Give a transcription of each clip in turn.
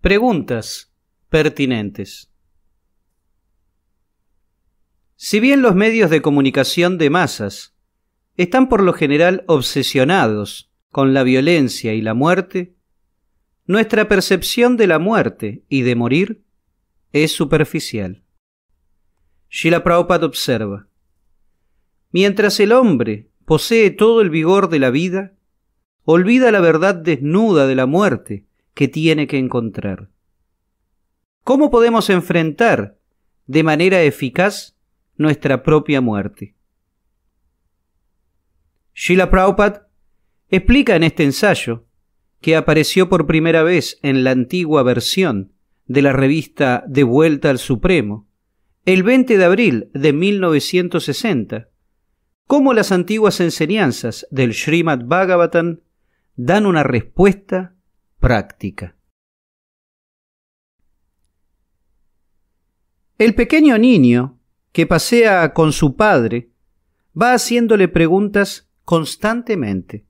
Preguntas pertinentes Si bien los medios de comunicación de masas están por lo general obsesionados con la violencia y la muerte, nuestra percepción de la muerte y de morir es superficial. Srila Prabhupada observa, mientras el hombre posee todo el vigor de la vida, olvida la verdad desnuda de la muerte que tiene que encontrar. ¿Cómo podemos enfrentar de manera eficaz nuestra propia muerte? Srila Prabhupada explica en este ensayo que apareció por primera vez en la antigua versión de la revista De Vuelta al Supremo, el 20 de abril de 1960, cómo las antiguas enseñanzas del Srimad Bhagavatam dan una respuesta práctica. El pequeño niño que pasea con su padre va haciéndole preguntas constantemente.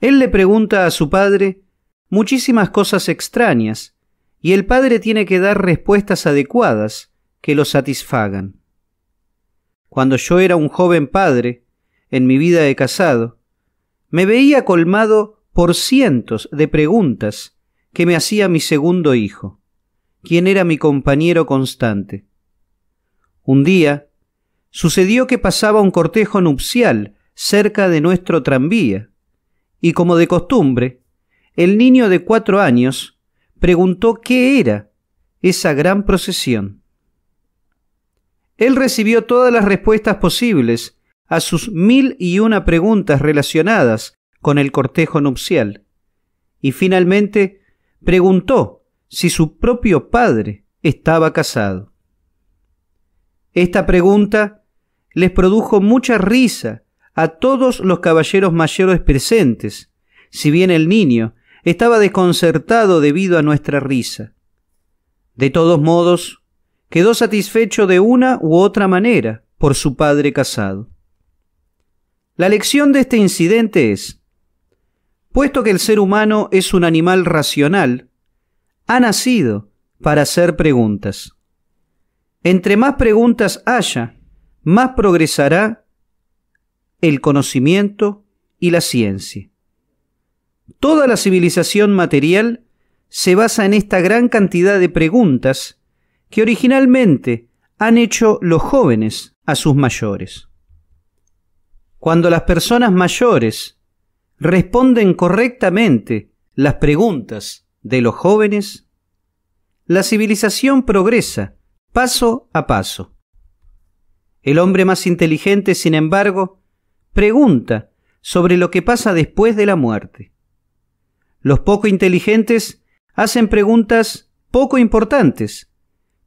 Él le pregunta a su padre muchísimas cosas extrañas, y el padre tiene que dar respuestas adecuadas que lo satisfagan. Cuando yo era un joven padre, en mi vida de casado, me veía colmado por cientos de preguntas que me hacía mi segundo hijo, quien era mi compañero constante. Un día, sucedió que pasaba un cortejo nupcial cerca de nuestro tranvía, y como de costumbre, el niño de cuatro años preguntó qué era esa gran procesión. Él recibió todas las respuestas posibles a sus mil y una preguntas relacionadas con el cortejo nupcial, y finalmente preguntó si su propio padre estaba casado. Esta pregunta les produjo mucha risa a todos los caballeros mayores presentes, si bien el niño estaba desconcertado debido a nuestra risa. De todos modos, quedó satisfecho de una u otra manera por su padre casado. La lección de este incidente es, puesto que el ser humano es un animal racional, ha nacido para hacer preguntas. Entre más preguntas haya, más progresará el conocimiento y la ciencia. Toda la civilización material se basa en esta gran cantidad de preguntas que originalmente han hecho los jóvenes a sus mayores. Cuando las personas mayores responden correctamente las preguntas de los jóvenes, la civilización progresa paso a paso. El hombre más inteligente, sin embargo, pregunta sobre lo que pasa después de la muerte. Los poco inteligentes hacen preguntas poco importantes,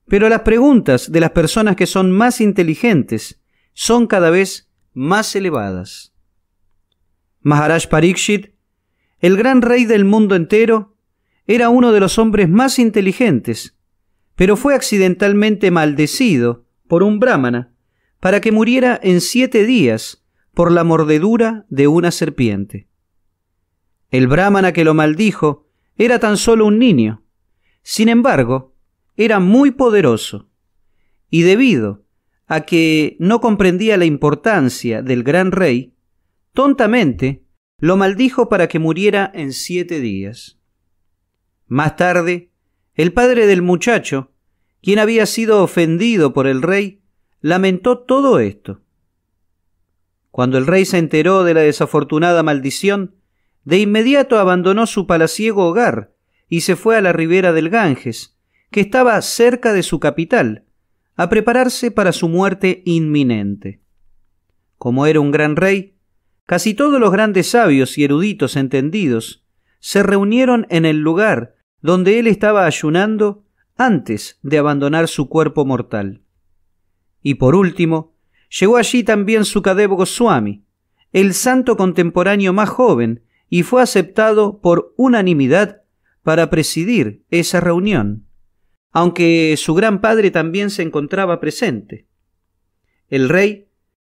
pero las preguntas de las personas que son más inteligentes son cada vez más elevadas. Maharaj Parikshit, el gran rey del mundo entero, era uno de los hombres más inteligentes, pero fue accidentalmente maldecido por un brahmana para que muriera en siete días por la mordedura de una serpiente. El brahmana que lo maldijo era tan solo un niño. Sin embargo, era muy poderoso. Y debido a que no comprendía la importancia del gran rey, tontamente lo maldijo para que muriera en siete días. Más tarde, el padre del muchacho, quien había sido ofendido por el rey, lamentó todo esto. Cuando el rey se enteró de la desafortunada maldición, de inmediato abandonó su palaciego hogar y se fue a la ribera del Ganges, que estaba cerca de su capital, a prepararse para su muerte inminente. Como era un gran rey, casi todos los grandes sabios y eruditos entendidos se reunieron en el lugar donde él estaba ayunando antes de abandonar su cuerpo mortal. Y por último, Llegó allí también Sukadev Goswami, el santo contemporáneo más joven, y fue aceptado por unanimidad para presidir esa reunión, aunque su gran padre también se encontraba presente. El rey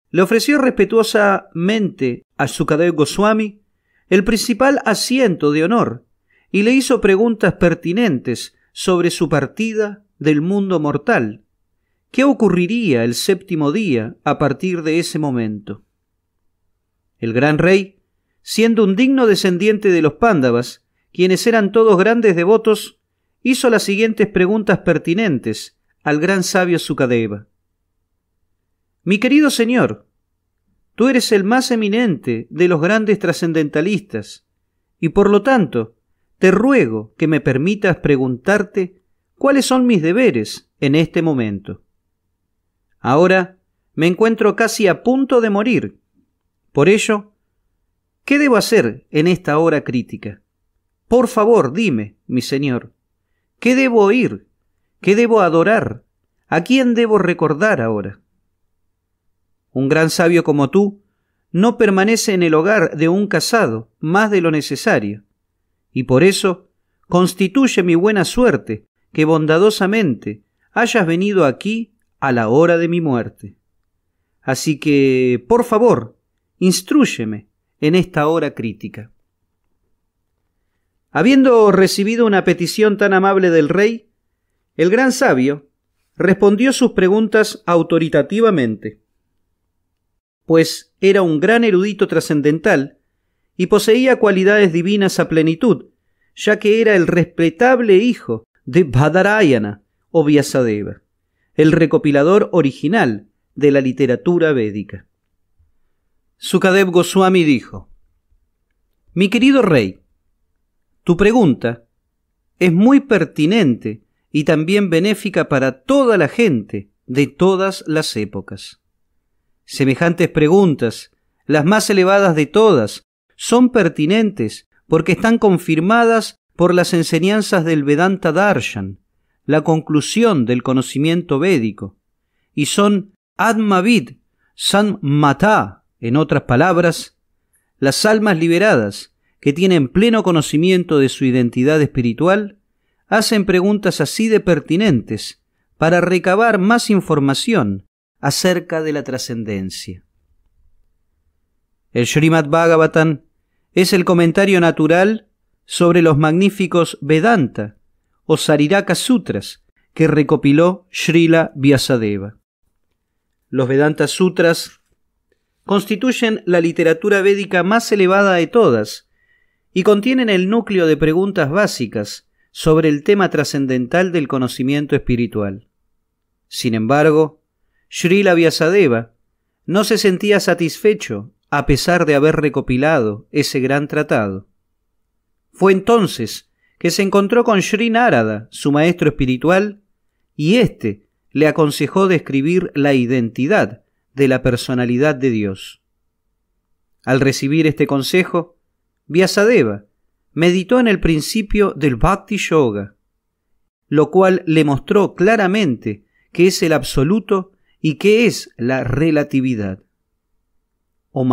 le ofreció respetuosamente a Sukadev Goswami el principal asiento de honor y le hizo preguntas pertinentes sobre su partida del mundo mortal ¿Qué ocurriría el séptimo día a partir de ese momento? El gran rey, siendo un digno descendiente de los pándavas, quienes eran todos grandes devotos, hizo las siguientes preguntas pertinentes al gran sabio Sukadeva. Mi querido señor, tú eres el más eminente de los grandes trascendentalistas, y por lo tanto, te ruego que me permitas preguntarte cuáles son mis deberes en este momento. Ahora me encuentro casi a punto de morir. Por ello, ¿qué debo hacer en esta hora crítica? Por favor, dime, mi Señor, ¿qué debo oír? ¿Qué debo adorar? ¿A quién debo recordar ahora? Un gran sabio como tú no permanece en el hogar de un casado más de lo necesario, y por eso constituye mi buena suerte que bondadosamente hayas venido aquí a la hora de mi muerte. Así que, por favor, instruyeme en esta hora crítica. Habiendo recibido una petición tan amable del rey, el gran sabio respondió sus preguntas autoritativamente, pues era un gran erudito trascendental y poseía cualidades divinas a plenitud, ya que era el respetable hijo de Badarayana o Vyasadeva el recopilador original de la literatura védica. Sukadev Goswami dijo, Mi querido rey, tu pregunta es muy pertinente y también benéfica para toda la gente de todas las épocas. Semejantes preguntas, las más elevadas de todas, son pertinentes porque están confirmadas por las enseñanzas del Vedanta Darshan, la conclusión del conocimiento védico, y son Admavid San en otras palabras, las almas liberadas que tienen pleno conocimiento de su identidad espiritual, hacen preguntas así de pertinentes para recabar más información acerca de la trascendencia. El Srimad Bhagavatam es el comentario natural sobre los magníficos Vedanta o Sariraka Sutras que recopiló Srila Vyasadeva. Los Vedanta Sutras constituyen la literatura védica más elevada de todas y contienen el núcleo de preguntas básicas sobre el tema trascendental del conocimiento espiritual. Sin embargo, Srila Vyasadeva no se sentía satisfecho a pesar de haber recopilado ese gran tratado. Fue entonces que se encontró con Sri Narada, su maestro espiritual, y éste le aconsejó describir la identidad de la personalidad de Dios. Al recibir este consejo, Vyasadeva meditó en el principio del Bhakti Yoga, lo cual le mostró claramente qué es el absoluto y qué es la relatividad. O oh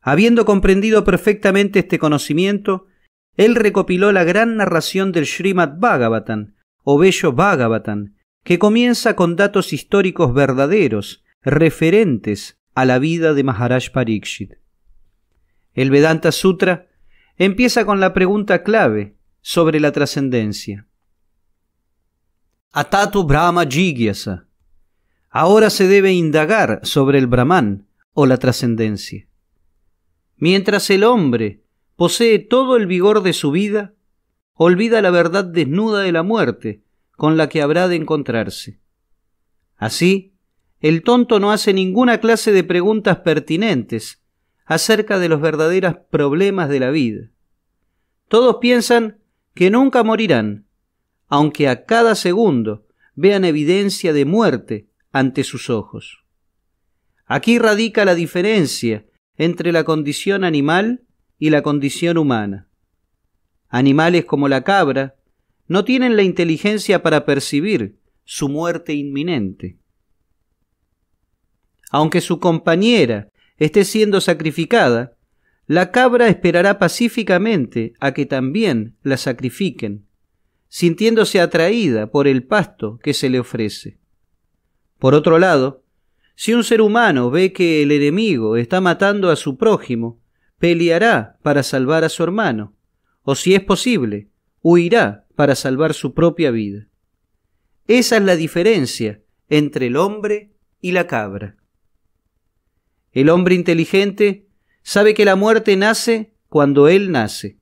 Habiendo comprendido perfectamente este conocimiento, él recopiló la gran narración del Srimad Bhagavatam, o Bello Bhagavatam, que comienza con datos históricos verdaderos, referentes a la vida de Maharaj Parikshit. El Vedanta Sutra empieza con la pregunta clave sobre la trascendencia. Atatu Brahma Jigyasa. Ahora se debe indagar sobre el Brahman o la trascendencia. Mientras el hombre posee todo el vigor de su vida, olvida la verdad desnuda de la muerte con la que habrá de encontrarse. Así, el tonto no hace ninguna clase de preguntas pertinentes acerca de los verdaderos problemas de la vida. Todos piensan que nunca morirán, aunque a cada segundo vean evidencia de muerte ante sus ojos. Aquí radica la diferencia entre la condición animal y la condición humana. Animales como la cabra no tienen la inteligencia para percibir su muerte inminente. Aunque su compañera esté siendo sacrificada, la cabra esperará pacíficamente a que también la sacrifiquen, sintiéndose atraída por el pasto que se le ofrece. Por otro lado, si un ser humano ve que el enemigo está matando a su prójimo, peleará para salvar a su hermano, o si es posible, huirá para salvar su propia vida. Esa es la diferencia entre el hombre y la cabra. El hombre inteligente sabe que la muerte nace cuando él nace.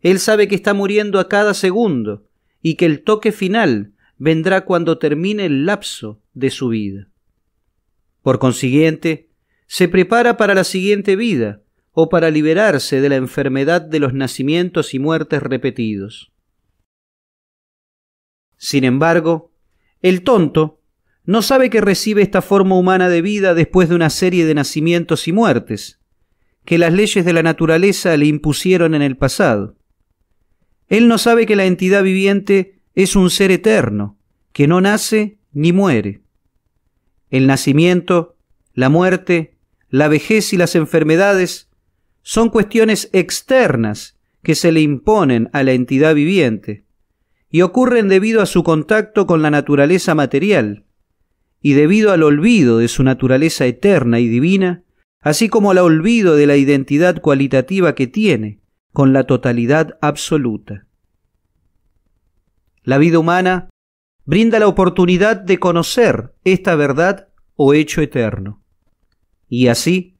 Él sabe que está muriendo a cada segundo y que el toque final vendrá cuando termine el lapso de su vida. Por consiguiente, se prepara para la siguiente vida, o para liberarse de la enfermedad de los nacimientos y muertes repetidos. Sin embargo, el tonto no sabe que recibe esta forma humana de vida después de una serie de nacimientos y muertes, que las leyes de la naturaleza le impusieron en el pasado. Él no sabe que la entidad viviente es un ser eterno, que no nace ni muere. El nacimiento, la muerte, la vejez y las enfermedades son cuestiones externas que se le imponen a la entidad viviente y ocurren debido a su contacto con la naturaleza material y debido al olvido de su naturaleza eterna y divina, así como al olvido de la identidad cualitativa que tiene con la totalidad absoluta. La vida humana brinda la oportunidad de conocer esta verdad o hecho eterno, y así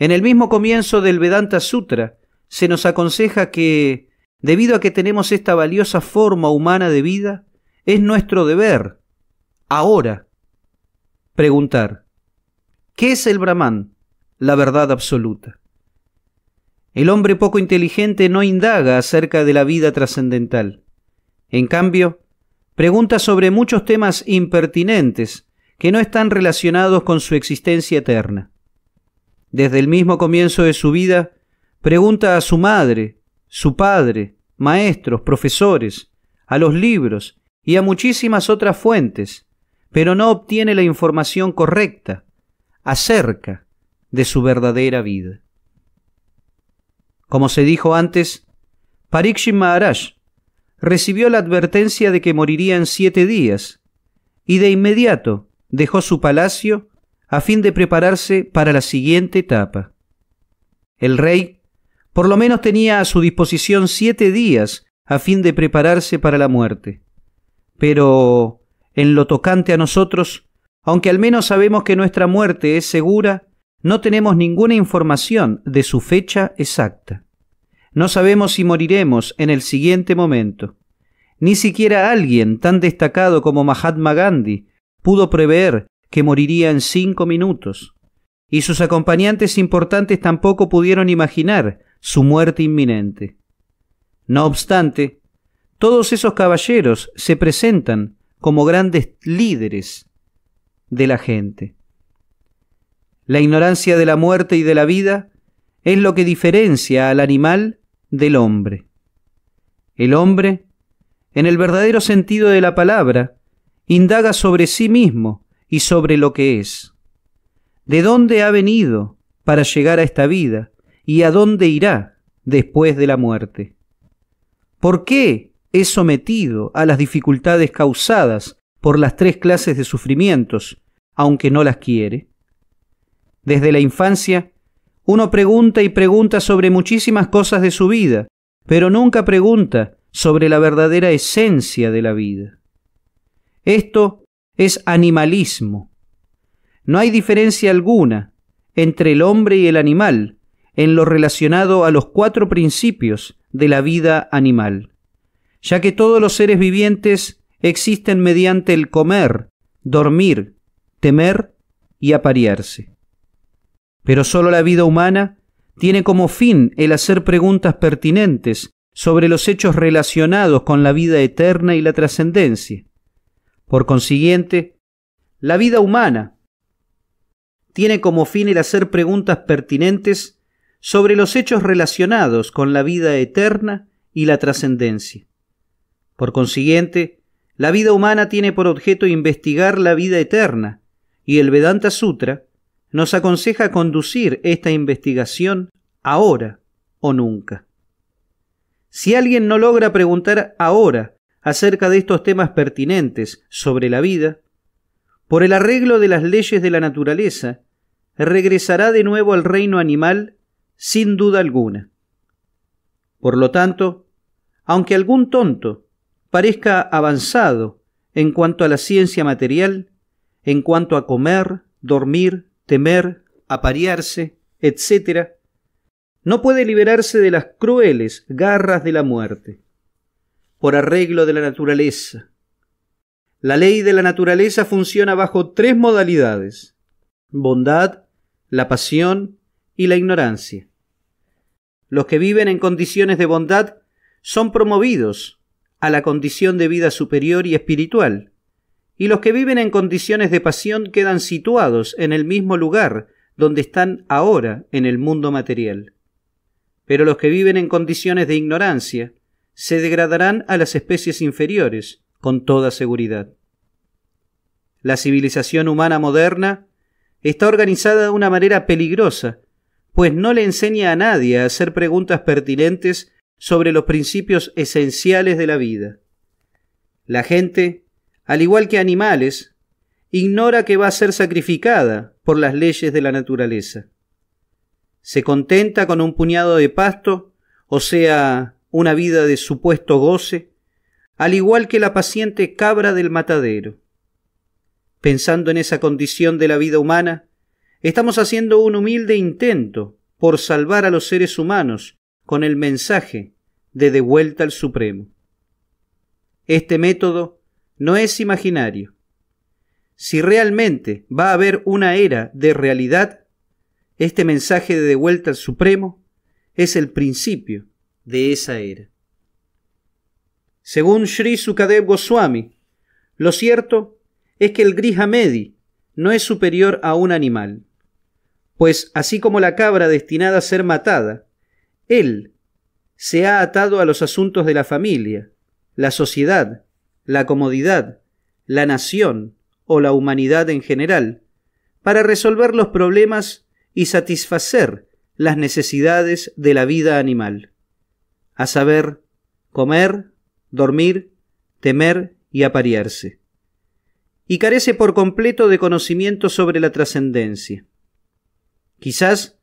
en el mismo comienzo del Vedanta Sutra se nos aconseja que, debido a que tenemos esta valiosa forma humana de vida, es nuestro deber, ahora, preguntar, ¿qué es el Brahman, la verdad absoluta? El hombre poco inteligente no indaga acerca de la vida trascendental. En cambio, pregunta sobre muchos temas impertinentes que no están relacionados con su existencia eterna desde el mismo comienzo de su vida, pregunta a su madre, su padre, maestros, profesores, a los libros y a muchísimas otras fuentes, pero no obtiene la información correcta acerca de su verdadera vida. Como se dijo antes, Parikshin Maharaj recibió la advertencia de que moriría en siete días y de inmediato dejó su palacio a fin de prepararse para la siguiente etapa. El rey por lo menos tenía a su disposición siete días a fin de prepararse para la muerte. Pero, en lo tocante a nosotros, aunque al menos sabemos que nuestra muerte es segura, no tenemos ninguna información de su fecha exacta. No sabemos si moriremos en el siguiente momento. Ni siquiera alguien tan destacado como Mahatma Gandhi pudo prever que moriría en cinco minutos, y sus acompañantes importantes tampoco pudieron imaginar su muerte inminente. No obstante, todos esos caballeros se presentan como grandes líderes de la gente. La ignorancia de la muerte y de la vida es lo que diferencia al animal del hombre. El hombre, en el verdadero sentido de la palabra, indaga sobre sí mismo y sobre lo que es. ¿De dónde ha venido para llegar a esta vida y a dónde irá después de la muerte? ¿Por qué es sometido a las dificultades causadas por las tres clases de sufrimientos, aunque no las quiere? Desde la infancia, uno pregunta y pregunta sobre muchísimas cosas de su vida, pero nunca pregunta sobre la verdadera esencia de la vida. Esto es animalismo. No hay diferencia alguna entre el hombre y el animal en lo relacionado a los cuatro principios de la vida animal, ya que todos los seres vivientes existen mediante el comer, dormir, temer y aparearse. Pero sólo la vida humana tiene como fin el hacer preguntas pertinentes sobre los hechos relacionados con la vida eterna y la trascendencia. Por consiguiente, la vida humana tiene como fin el hacer preguntas pertinentes sobre los hechos relacionados con la vida eterna y la trascendencia. Por consiguiente, la vida humana tiene por objeto investigar la vida eterna y el Vedanta Sutra nos aconseja conducir esta investigación ahora o nunca. Si alguien no logra preguntar ahora acerca de estos temas pertinentes sobre la vida, por el arreglo de las leyes de la naturaleza, regresará de nuevo al reino animal sin duda alguna. Por lo tanto, aunque algún tonto parezca avanzado en cuanto a la ciencia material, en cuanto a comer, dormir, temer, aparearse, etc., no puede liberarse de las crueles garras de la muerte por arreglo de la naturaleza. La ley de la naturaleza funciona bajo tres modalidades, bondad, la pasión y la ignorancia. Los que viven en condiciones de bondad son promovidos a la condición de vida superior y espiritual, y los que viven en condiciones de pasión quedan situados en el mismo lugar donde están ahora en el mundo material. Pero los que viven en condiciones de ignorancia se degradarán a las especies inferiores, con toda seguridad. La civilización humana moderna está organizada de una manera peligrosa, pues no le enseña a nadie a hacer preguntas pertinentes sobre los principios esenciales de la vida. La gente, al igual que animales, ignora que va a ser sacrificada por las leyes de la naturaleza. Se contenta con un puñado de pasto, o sea, una vida de supuesto goce, al igual que la paciente cabra del matadero. Pensando en esa condición de la vida humana, estamos haciendo un humilde intento por salvar a los seres humanos con el mensaje de Devuelta al Supremo. Este método no es imaginario. Si realmente va a haber una era de realidad, este mensaje de Devuelta al Supremo es el principio de esa era. Según Sri Sukadev Goswami, lo cierto es que el grijamedi no es superior a un animal, pues así como la cabra destinada a ser matada, él se ha atado a los asuntos de la familia, la sociedad, la comodidad, la nación o la humanidad en general, para resolver los problemas y satisfacer las necesidades de la vida animal a saber, comer, dormir, temer y aparearse. Y carece por completo de conocimiento sobre la trascendencia. Quizás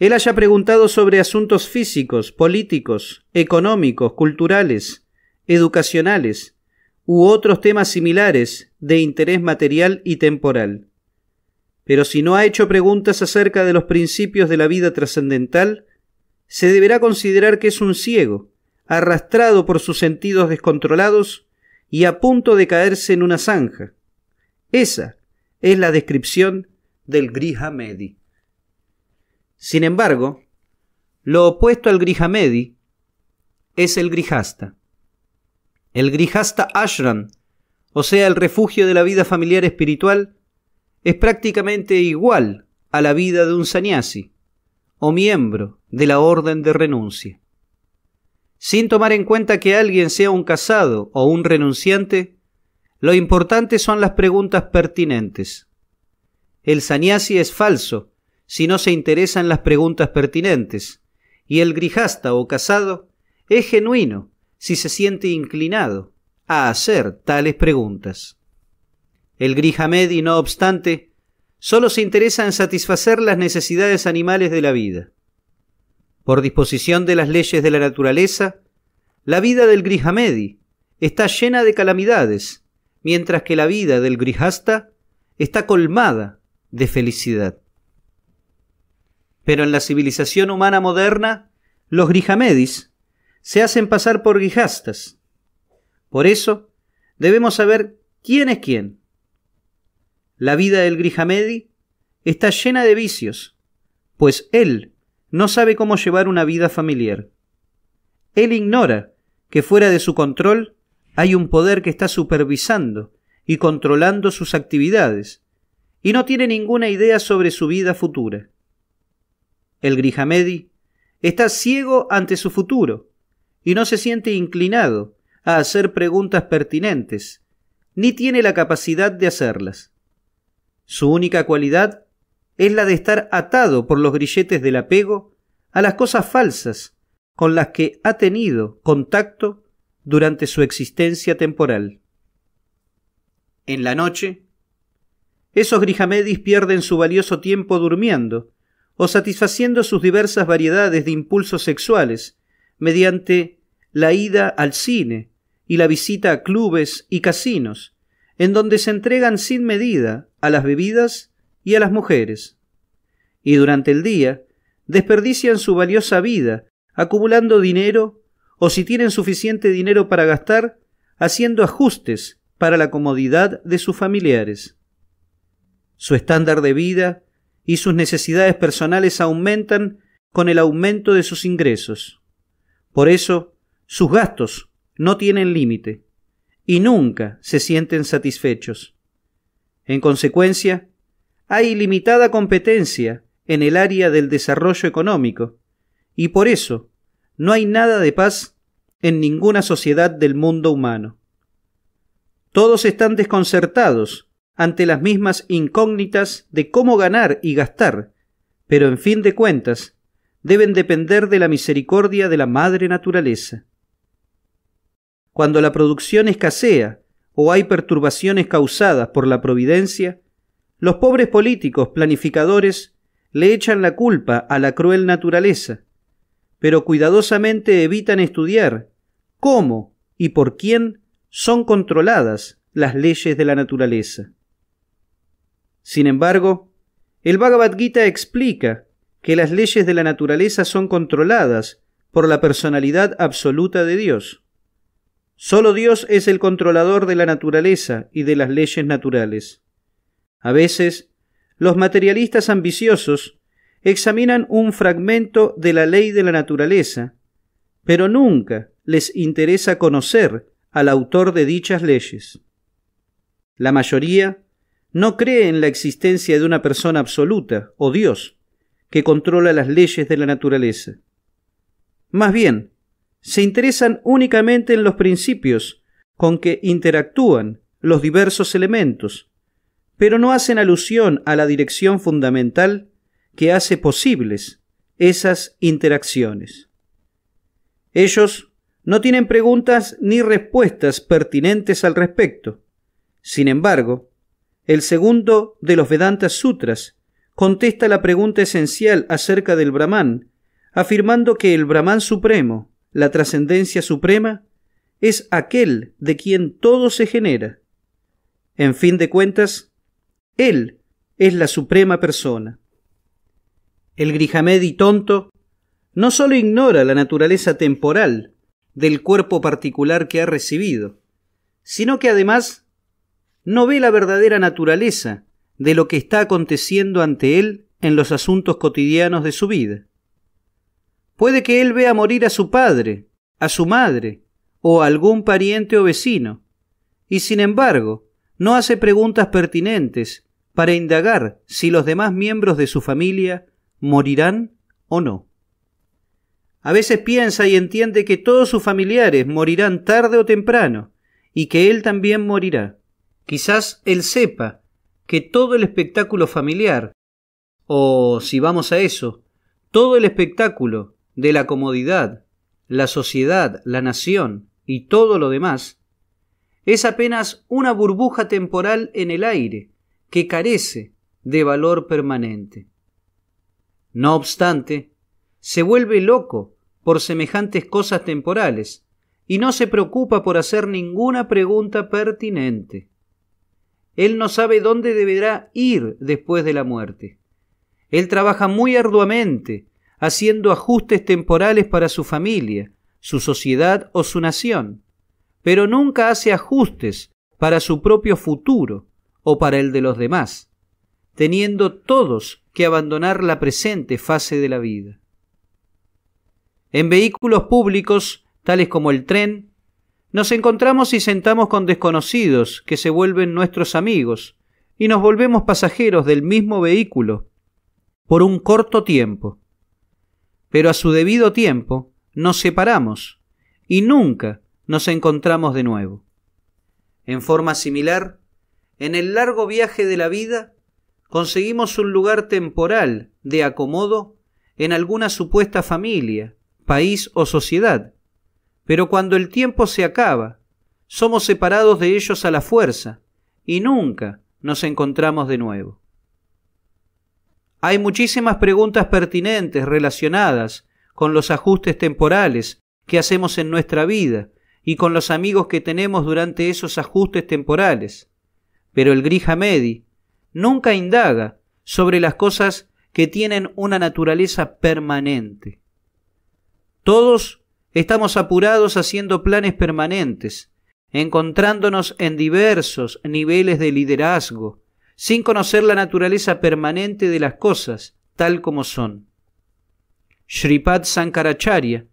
él haya preguntado sobre asuntos físicos, políticos, económicos, culturales, educacionales u otros temas similares de interés material y temporal. Pero si no ha hecho preguntas acerca de los principios de la vida trascendental, se deberá considerar que es un ciego, arrastrado por sus sentidos descontrolados y a punto de caerse en una zanja. Esa es la descripción del Grihamedi. Sin embargo, lo opuesto al Grihamedi es el Grijasta. El Grijasta Ashram, o sea, el refugio de la vida familiar espiritual, es prácticamente igual a la vida de un sanyasi o miembro de la orden de renuncia. Sin tomar en cuenta que alguien sea un casado o un renunciante, lo importante son las preguntas pertinentes. El sanyasi es falso si no se interesan las preguntas pertinentes, y el grijasta o casado es genuino si se siente inclinado a hacer tales preguntas. El grijamedi no obstante, solo se interesa en satisfacer las necesidades animales de la vida. Por disposición de las leyes de la naturaleza, la vida del Grijamedi está llena de calamidades, mientras que la vida del Grihasta está colmada de felicidad. Pero en la civilización humana moderna, los Grijamedis se hacen pasar por Grijastas. Por eso, debemos saber quién es quién la vida del Grijamedi está llena de vicios, pues él no sabe cómo llevar una vida familiar. Él ignora que fuera de su control hay un poder que está supervisando y controlando sus actividades, y no tiene ninguna idea sobre su vida futura. El Grijamedi está ciego ante su futuro y no se siente inclinado a hacer preguntas pertinentes, ni tiene la capacidad de hacerlas. Su única cualidad es la de estar atado por los grilletes del apego a las cosas falsas con las que ha tenido contacto durante su existencia temporal. En la noche, esos grijamedis pierden su valioso tiempo durmiendo o satisfaciendo sus diversas variedades de impulsos sexuales mediante la ida al cine y la visita a clubes y casinos, en donde se entregan sin medida a las bebidas y a las mujeres. Y durante el día desperdician su valiosa vida acumulando dinero o si tienen suficiente dinero para gastar, haciendo ajustes para la comodidad de sus familiares. Su estándar de vida y sus necesidades personales aumentan con el aumento de sus ingresos. Por eso, sus gastos no tienen límite y nunca se sienten satisfechos. En consecuencia, hay limitada competencia en el área del desarrollo económico, y por eso no hay nada de paz en ninguna sociedad del mundo humano. Todos están desconcertados ante las mismas incógnitas de cómo ganar y gastar, pero en fin de cuentas deben depender de la misericordia de la madre naturaleza cuando la producción escasea o hay perturbaciones causadas por la providencia, los pobres políticos planificadores le echan la culpa a la cruel naturaleza, pero cuidadosamente evitan estudiar cómo y por quién son controladas las leyes de la naturaleza. Sin embargo, el Bhagavad Gita explica que las leyes de la naturaleza son controladas por la personalidad absoluta de Dios. Sólo Dios es el controlador de la naturaleza y de las leyes naturales. A veces, los materialistas ambiciosos examinan un fragmento de la ley de la naturaleza, pero nunca les interesa conocer al autor de dichas leyes. La mayoría no cree en la existencia de una persona absoluta o Dios que controla las leyes de la naturaleza. Más bien, se interesan únicamente en los principios con que interactúan los diversos elementos, pero no hacen alusión a la dirección fundamental que hace posibles esas interacciones. Ellos no tienen preguntas ni respuestas pertinentes al respecto. Sin embargo, el segundo de los Vedanta Sutras contesta la pregunta esencial acerca del Brahman, afirmando que el Brahman Supremo la trascendencia suprema, es aquel de quien todo se genera. En fin de cuentas, Él es la suprema persona. El grijamedi tonto no sólo ignora la naturaleza temporal del cuerpo particular que ha recibido, sino que además no ve la verdadera naturaleza de lo que está aconteciendo ante él en los asuntos cotidianos de su vida. Puede que él vea morir a su padre, a su madre, o a algún pariente o vecino, y sin embargo, no hace preguntas pertinentes para indagar si los demás miembros de su familia morirán o no. A veces piensa y entiende que todos sus familiares morirán tarde o temprano, y que él también morirá. Quizás él sepa que todo el espectáculo familiar, o si vamos a eso, todo el espectáculo de la comodidad, la sociedad, la nación y todo lo demás, es apenas una burbuja temporal en el aire que carece de valor permanente. No obstante, se vuelve loco por semejantes cosas temporales y no se preocupa por hacer ninguna pregunta pertinente. Él no sabe dónde deberá ir después de la muerte. Él trabaja muy arduamente haciendo ajustes temporales para su familia, su sociedad o su nación, pero nunca hace ajustes para su propio futuro o para el de los demás, teniendo todos que abandonar la presente fase de la vida. En vehículos públicos, tales como el tren, nos encontramos y sentamos con desconocidos que se vuelven nuestros amigos y nos volvemos pasajeros del mismo vehículo por un corto tiempo pero a su debido tiempo nos separamos y nunca nos encontramos de nuevo. En forma similar, en el largo viaje de la vida, conseguimos un lugar temporal de acomodo en alguna supuesta familia, país o sociedad, pero cuando el tiempo se acaba, somos separados de ellos a la fuerza y nunca nos encontramos de nuevo. Hay muchísimas preguntas pertinentes relacionadas con los ajustes temporales que hacemos en nuestra vida y con los amigos que tenemos durante esos ajustes temporales. Pero el Grija nunca indaga sobre las cosas que tienen una naturaleza permanente. Todos estamos apurados haciendo planes permanentes, encontrándonos en diversos niveles de liderazgo, sin conocer la naturaleza permanente de las cosas, tal como son. Sripad Sankaracharya,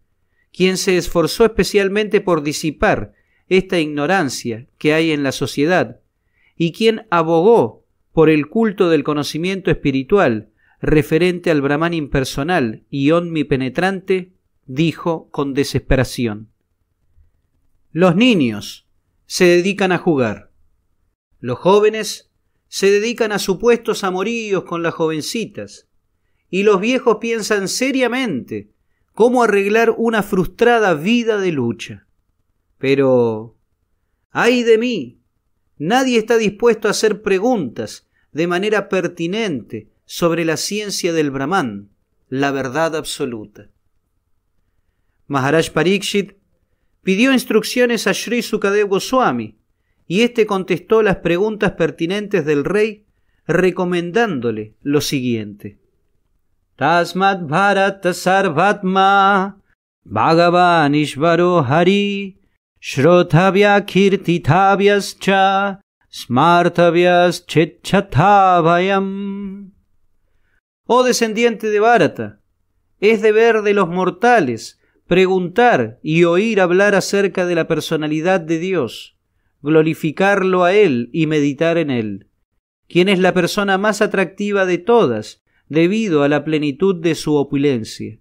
quien se esforzó especialmente por disipar esta ignorancia que hay en la sociedad, y quien abogó por el culto del conocimiento espiritual referente al Brahman impersonal y penetrante, dijo con desesperación. Los niños se dedican a jugar. Los jóvenes se dedican a supuestos amoríos con las jovencitas, y los viejos piensan seriamente cómo arreglar una frustrada vida de lucha. Pero... ¡Ay de mí! Nadie está dispuesto a hacer preguntas de manera pertinente sobre la ciencia del Brahman, la verdad absoluta. Maharaj Parikshit pidió instrucciones a Sri Sukadev Goswami y éste contestó las preguntas pertinentes del rey, recomendándole lo siguiente. Tasmat Bharata Sarvatma Bhagavan Ishvaro Hari Shrotavya Cha Smartavyas Chetchatavayam Oh descendiente de Bharata, es deber de los mortales preguntar y oír hablar acerca de la personalidad de Dios glorificarlo a Él y meditar en Él, quien es la persona más atractiva de todas debido a la plenitud de su opulencia.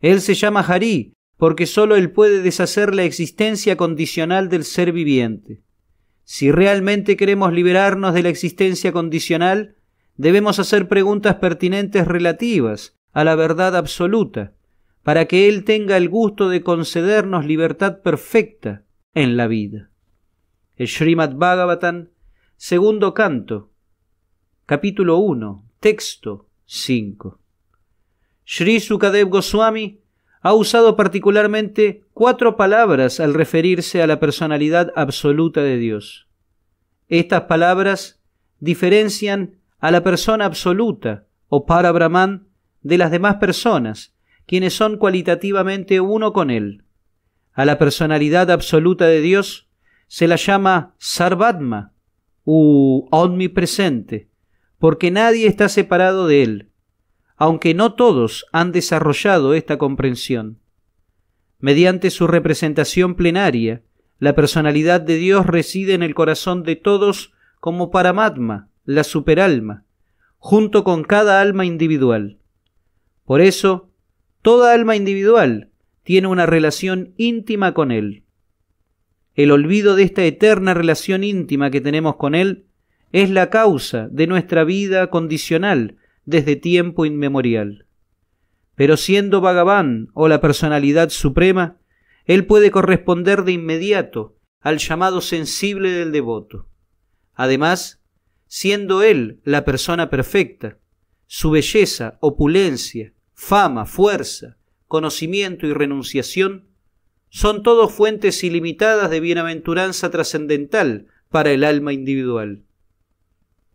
Él se llama Harí porque sólo Él puede deshacer la existencia condicional del ser viviente. Si realmente queremos liberarnos de la existencia condicional, debemos hacer preguntas pertinentes relativas a la verdad absoluta, para que Él tenga el gusto de concedernos libertad perfecta en la vida el Srimad Bhagavatam, segundo canto, capítulo 1, texto 5. Sri Sukadev Goswami ha usado particularmente cuatro palabras al referirse a la personalidad absoluta de Dios. Estas palabras diferencian a la persona absoluta o para Brahman de las demás personas, quienes son cualitativamente uno con él. A la personalidad absoluta de Dios se la llama Sarvatma u omnipresente, porque nadie está separado de él, aunque no todos han desarrollado esta comprensión. Mediante su representación plenaria, la personalidad de Dios reside en el corazón de todos como Paramatma, la superalma, junto con cada alma individual. Por eso, toda alma individual tiene una relación íntima con él. El olvido de esta eterna relación íntima que tenemos con Él es la causa de nuestra vida condicional desde tiempo inmemorial. Pero siendo Bhagavan o la personalidad suprema, Él puede corresponder de inmediato al llamado sensible del devoto. Además, siendo Él la persona perfecta, su belleza, opulencia, fama, fuerza, conocimiento y renunciación son todos fuentes ilimitadas de bienaventuranza trascendental para el alma individual.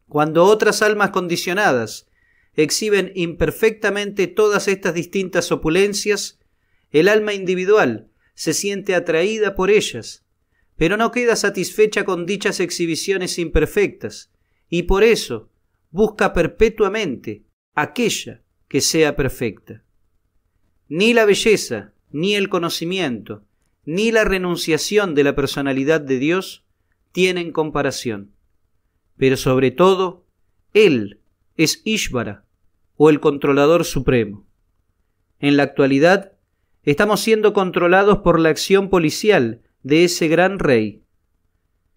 Cuando otras almas condicionadas exhiben imperfectamente todas estas distintas opulencias, el alma individual se siente atraída por ellas, pero no queda satisfecha con dichas exhibiciones imperfectas, y por eso busca perpetuamente aquella que sea perfecta. Ni la belleza, ni el conocimiento, ni la renunciación de la personalidad de Dios tienen comparación. Pero sobre todo, Él es Ishvara, o el controlador supremo. En la actualidad, estamos siendo controlados por la acción policial de ese gran rey.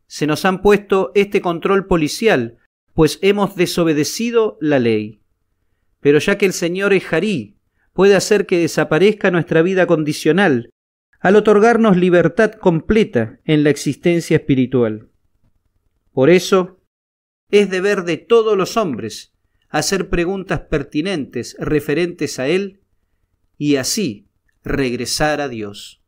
Se nos han puesto este control policial, pues hemos desobedecido la ley. Pero ya que el Señor es Harí, puede hacer que desaparezca nuestra vida condicional, al otorgarnos libertad completa en la existencia espiritual. Por eso, es deber de todos los hombres hacer preguntas pertinentes referentes a Él y así regresar a Dios.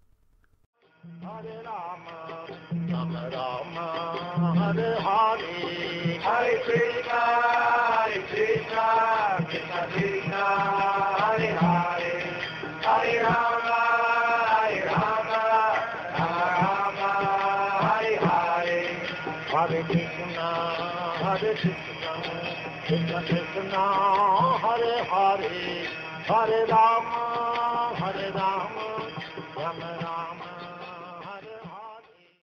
Hare রাম